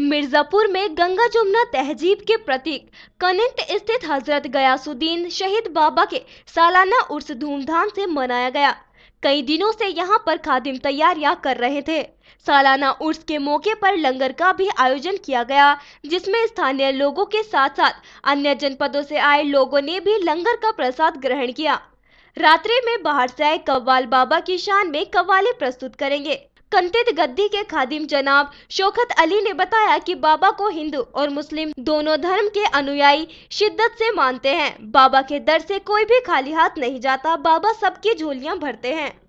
मिर्जापुर में गंगा जमुना तहजीब के प्रतीक कनेक्ट स्थित हजरत गयासुद्दीन शहीद बाबा के सालाना उर्स धूमधाम से मनाया गया कई दिनों से यहां पर खादिम तैयारियां कर रहे थे सालाना उर्स के मौके पर लंगर का भी आयोजन किया गया जिसमें स्थानीय लोगों के साथ साथ अन्य जनपदों से आए लोगों ने भी लंगर का प्रसाद ग्रहण किया रात्रि में बाहर से आए कव्वाल बाबा की शान में कव्वाले प्रस्तुत करेंगे कंतित गद्दी के खादिम जनाब शोखत अली ने बताया कि बाबा को हिंदू और मुस्लिम दोनों धर्म के अनुयायी शिद्दत से मानते हैं बाबा के दर से कोई भी खाली हाथ नहीं जाता बाबा सबकी झोलियां भरते हैं